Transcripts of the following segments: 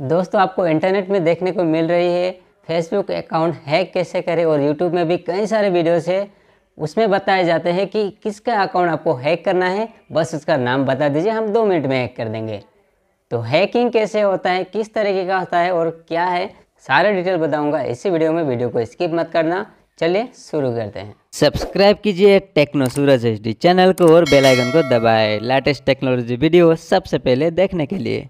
दोस्तों आपको इंटरनेट में देखने को मिल रही है फेसबुक अकाउंट हैक कैसे करें और यूट्यूब में भी कई सारे वीडियोस है उसमें बताए जाते हैं कि किसका अकाउंट आपको हैक करना है बस उसका नाम बता दीजिए हम दो मिनट में हैक कर देंगे तो हैकिंग कैसे होता है किस तरीके का होता है और क्या है सारे डिटेल बताऊँगा इसी वीडियो में वीडियो को स्किप मत करना चलिए शुरू करते हैं सब्सक्राइब कीजिए टेक्नो सूरज एच चैनल को और बेलाइकन को दबाए लेटेस्ट टेक्नोलॉजी वीडियो सबसे पहले देखने के लिए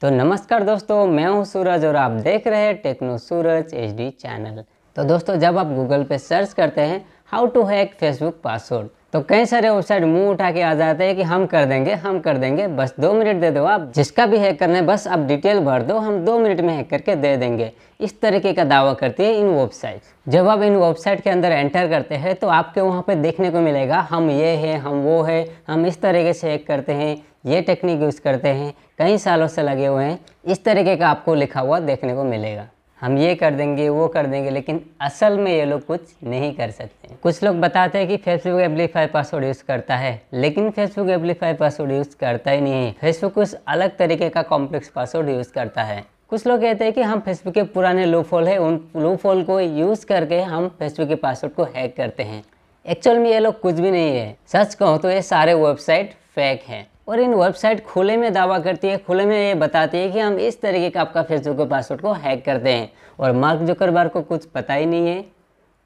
तो नमस्कार दोस्तों मैं हूं सूरज और आप देख रहे हैं टेक्नो सूरज एच चैनल तो दोस्तों जब आप गूगल पे सर्च करते हैं how to hack Facebook password तो कई सारे वेबसाइट मुंह उठा के आ जाते हैं कि हम कर देंगे हम कर देंगे बस दो मिनट दे दो आप जिसका भी हैक करना है बस आप डिटेल भर दो हम दो मिनट में हैक करके दे देंगे इस तरीके का दावा करती है इन वेबसाइट जब आप इन वेबसाइट के अंदर एंटर करते हैं तो आपके वहाँ पे देखने को मिलेगा हम ये है हम वो है हम इस तरीके से हैक करते हैं ये टेक्निक यूज़ करते हैं कई सालों से लगे हुए हैं इस तरीके का आपको लिखा हुआ देखने को मिलेगा हम ये कर देंगे वो कर देंगे लेकिन असल में ये लोग कुछ नहीं कर सकते कुछ लोग बताते हैं कि फेसबुक एप्लीफाई पासवर्ड यूज़ करता है लेकिन फेसबुक एप्लीफाई पासवर्ड यूज़ करता ही नहीं है फेसबुक कुछ अलग तरीके का कॉम्प्लेक्स पासवर्ड यूज़ करता है कुछ लोग कहते हैं कि हम फेसबुक के पुराने लू फॉल है उन लू फॉल को यूज़ करके हम फेसबुक के पासवर्ड को हैक करते हैं एक्चुअल में ये लोग कुछ भी नहीं है सच कहो तो ये सारे वेबसाइट फेक हैं और इन वेबसाइट खुले में दावा करती है खुले में ये बताती है कि हम इस तरीके का आपका फेसबुक के पासवर्ड को हैक करते हैं और मार्क जुकरबार को कुछ पता ही नहीं है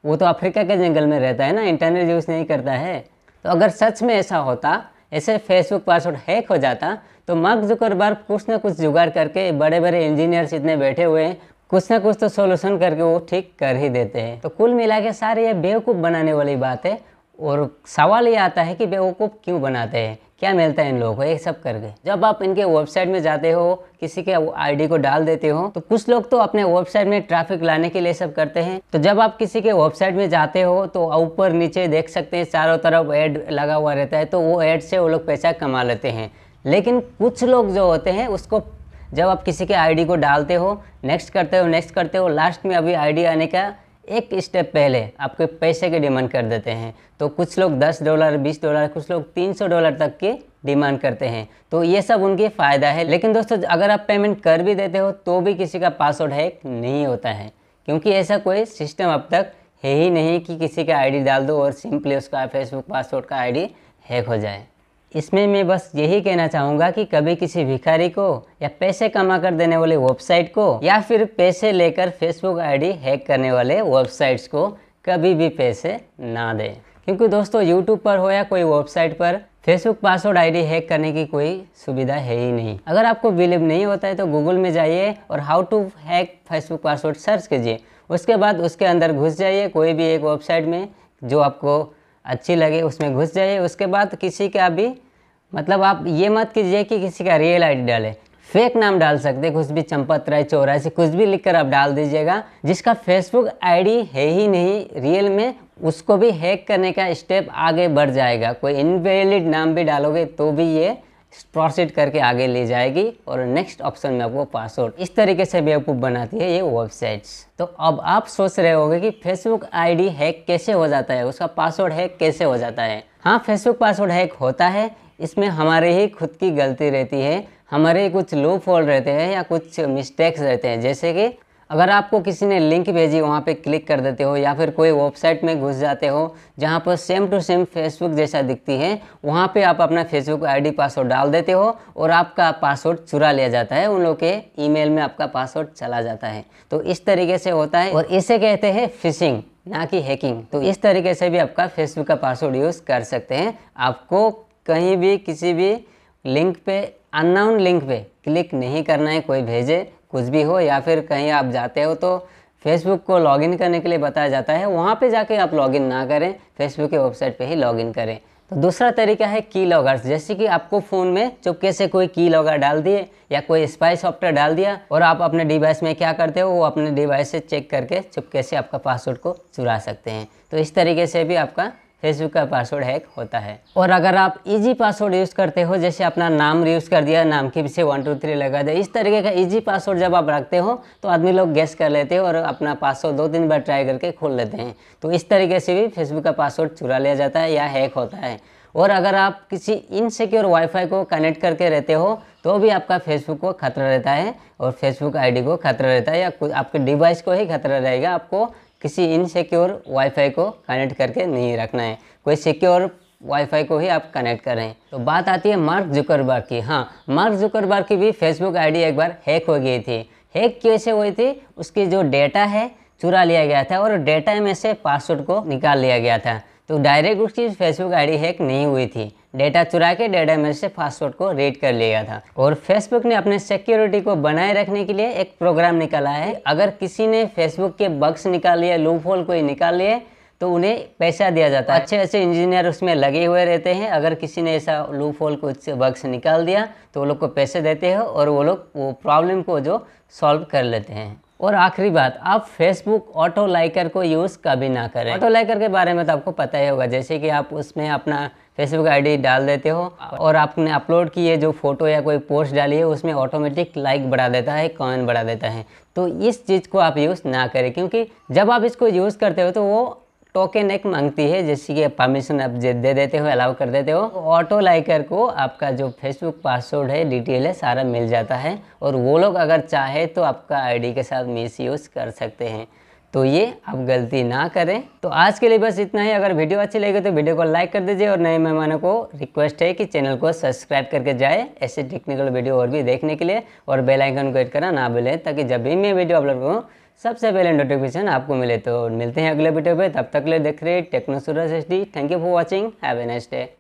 वो तो अफ्रीका के जंगल में रहता है ना इंटरनेट यूज़ नहीं करता है तो अगर सच में ऐसा होता ऐसे फेसबुक पासवर्ड हैक हो जाता तो मार्क जुकरबर्ग कुछ ना कुछ जुगाड़ करके बड़े बड़े इंजीनियर्स इतने बैठे हुए हैं कुछ ना कुछ तो सोल्यूशन करके वो ठीक कर ही देते हैं तो कुल मिला के सारे ये बेवकूफ़ बनाने वाली बात है और सवाल ये आता है कि बेवकूफ़ क्यों बनाते हैं क्या मिलता है इन लोगों को ये सब करके जब आप इनके वेबसाइट में जाते हो किसी के आईडी को डाल देते हो तो कुछ लोग तो अपने वेबसाइट में ट्रैफिक लाने के लिए सब करते हैं तो जब आप किसी के वेबसाइट में जाते हो तो ऊपर नीचे देख सकते हैं चारों तरफ ऐड लगा हुआ रहता है तो वो ऐड से वो लोग पैसा कमा लेते हैं लेकिन कुछ लोग जो होते हैं उसको जब आप किसी के आईडी को डालते हो नेक्स्ट करते हो नेक्स्ट करते हो लास्ट में अभी आईडी आने का एक स्टेप पहले आपके पैसे की डिमांड कर देते हैं तो कुछ लोग 10 डॉलर 20 डॉलर कुछ लोग 300 डॉलर तक की डिमांड करते हैं तो ये सब उनकी फ़ायदा है लेकिन दोस्तों अगर आप पेमेंट कर भी देते हो तो भी किसी का पासवर्ड हैक नहीं होता है क्योंकि ऐसा कोई सिस्टम अब तक है ही नहीं कि किसी का आईडी डाल दो और सिंपली उसका फेसबुक पासवर्ड का आईडी हैक हो जाए इसमें मैं बस यही कहना चाहूँगा कि कभी किसी भिखारी को या पैसे कमा कर देने वाले वेबसाइट को या फिर पैसे लेकर फेसबुक आईडी हैक करने वाले वेबसाइट्स को कभी भी पैसे ना दें क्योंकि दोस्तों यूट्यूब पर हो या कोई वेबसाइट पर फेसबुक पासवर्ड आईडी हैक करने की कोई सुविधा है ही नहीं अगर आपको बिलीव नहीं होता है तो गूगल में जाइए और how to hack Facebook password search कीजिए उसके बाद उसके अंदर घुस जाइए कोई भी एक वेबसाइट में जो आपको अच्छी लगे उसमें घुस जाइए उसके बाद किसी का भी मतलब आप ये मत कीजिए कि किसी का रियल आईडी डालें फेक नाम डाल सकते कुछ भी चंपत राय चौरासी कुछ भी लिखकर आप डाल दीजिएगा जिसका फेसबुक आईडी है ही नहीं रियल में उसको भी हैक करने का स्टेप आगे बढ़ जाएगा कोई इनवेलिड नाम भी डालोगे तो भी ये प्रोसीड करके आगे ले जाएगी और नेक्स्ट ऑप्शन में आपको पासवर्ड इस तरीके से बेवकूफ़ बनाती है ये वेबसाइट्स तो अब आप सोच रहे होंगे कि फेसबुक आईडी हैक कैसे हो जाता है उसका पासवर्ड हैक कैसे हो जाता है हाँ फेसबुक पासवर्ड हैक होता है इसमें हमारे ही खुद की गलती रहती है हमारे कुछ लो फॉल रहते हैं या कुछ मिस्टेक्स रहते हैं जैसे कि अगर आपको किसी ने लिंक भेजी वहाँ पे क्लिक कर देते हो या फिर कोई वेबसाइट में घुस जाते हो जहाँ पर सेम टू सेम फेसबुक जैसा दिखती है वहाँ पे आप अपना फेसबुक आईडी पासवर्ड डाल देते हो और आपका पासवर्ड चुरा लिया जाता है उन लोग के ईमेल में आपका पासवर्ड चला जाता है तो इस तरीके से होता है और इसे कहते हैं फिशिंग ना कि हैकिंग तो इस तरीके से भी आपका फेसबुक का पासवर्ड यूज़ कर सकते हैं आपको कहीं भी किसी भी लिंक पे अननाउन लिंक पे क्लिक नहीं करना है कोई भेजे कुछ भी हो या फिर कहीं आप जाते हो तो फेसबुक को लॉगिन करने के लिए बताया जाता है वहाँ पे जाके आप लॉगिन ना करें फेसबुक के वेबसाइट पे ही लॉगिन करें तो दूसरा तरीका है की लॉगर्स जैसे कि आपको फ़ोन में चुपके से कोई की लॉगर डाल दिए या कोई स्पाई सॉफ्टवेयर डाल दिया और आप अपने डिवाइस में क्या करते हो वो अपने डिवाइस से चेक करके चुपके से आपका पासवर्ड को चुरा सकते हैं तो इस तरीके से भी आपका फेसबुक का पासवर्ड हैक होता है और अगर आप इजी पासवर्ड यूज़ करते हो जैसे अपना नाम यूज़ कर दिया नाम के पीछे वन टू थ्री लगा दिया इस तरीके का इजी पासवर्ड जब आप रखते हो तो आदमी लोग गेस कर लेते हैं और अपना पासवर्ड दो तीन बार ट्राई करके खोल लेते हैं तो इस तरीके से भी फेसबुक का पासवर्ड चुरा लिया जाता है या हैक होता है और अगर आप किसी इनसिक्योर वाईफाई को कनेक्ट करके रहते हो तो भी आपका फेसबुक को खतरा रहता है और फेसबुक आईडी को खतरा रहता है या आपके डिवाइस को ही खतरा रहेगा आपको किसी इनसिक्योर वाईफाई को कनेक्ट करके नहीं रखना है कोई सिक्योर वाईफाई को ही आप कनेक्ट कर रहे हैं तो बात आती है मार्क जुकरबर्ग की हाँ मार्क जुकरबर्ग की भी फेसबुक आईडी एक बार हैक हो गई थी हैक कैसे हुई थी उसकी जो डेटा है चुरा लिया गया था और डेटा में से पासवर्ड को निकाल लिया गया था तो डायरेक्ट उसकी फेसबुक आईडी हैक नहीं हुई थी डेटा चुरा के डेटा मेरे से पासवर्ड को रीड कर लिया था और फेसबुक ने अपने सिक्योरिटी को बनाए रखने के लिए एक प्रोग्राम निकाला है अगर किसी ने फेसबुक के बक्स निकाल लिए लूप होल कोई निकाल लिए तो उन्हें पैसा दिया जाता है अच्छे अच्छे इंजीनियर उसमें लगे हुए रहते हैं अगर किसी ने ऐसा लूप होल को बक्स निकाल दिया तो वो लोग को पैसे देते हैं और वो लोग वो प्रॉब्लम को जो सॉल्व कर लेते हैं और आखिरी बात आप फेसबुक ऑटो लाइकर को यूज़ कभी ना करें ऑटो लाइकर के बारे में तो आपको पता ही होगा जैसे कि आप उसमें अपना फेसबुक आईडी डाल देते हो और आपने अपलोड किए जो फोटो या कोई पोस्ट डाली है उसमें ऑटोमेटिक लाइक बढ़ा देता है कमेंट बढ़ा देता है तो इस चीज़ को आप यूज़ ना करें क्योंकि जब आप इसको यूज़ करते हो तो वो टोकन एक मांगती है जैसे कि परमिशन आप दे देते हो अलाउ कर देते हो ऑटो लाइकर को आपका जो फेसबुक पासवर्ड है डिटेल है सारा मिल जाता है और वो लोग अगर चाहे तो आपका आईडी के साथ मिस यूज़ कर सकते हैं तो ये आप गलती ना करें तो आज के लिए बस इतना ही अगर वीडियो अच्छी लगी तो वीडियो को लाइक कर दीजिए और नए मेहमानों को रिक्वेस्ट है कि चैनल को सब्सक्राइब करके जाए ऐसे टेक्निकल वीडियो और भी देखने के लिए और बेलाइकन को एड करना ना भूलें ताकि जब भी मैं वीडियो अपलोड करूँ सबसे पहले नोटिफिकेशन आपको मिले तो मिलते हैं अगले वीडियो पे तब तक ले देख रहे Techno H D thank you for watching have a next day